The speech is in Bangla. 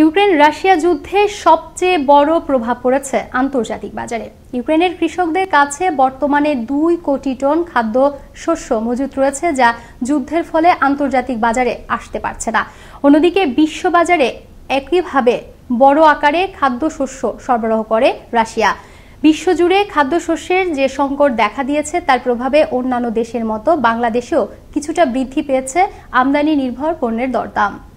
ইউক্রেন রাশিয়া যুদ্ধে সবচেয়ে বড় প্রভাব পড়েছে আন্তর্জাতিক বাজারে ইউক্রেনের কৃষকদের কাছে বর্তমানে দুই কোটি টন খাদ্য শস্য মজুত রয়েছে যা যুদ্ধের ফলে আন্তর্জাতিক বাজারে আসতে পারছে না অন্যদিকে বিশ্ববাজারে একইভাবে বড় আকারে খাদ্যশস্য সরবরাহ করে রাশিয়া বিশ্বজুড়ে খাদ্যশস্যের যে সংকট দেখা দিয়েছে তার প্রভাবে অন্যান্য দেশের মতো বাংলাদেশেও কিছুটা বৃদ্ধি পেয়েছে আমদানি নির্ভর পণ্যের দরদাম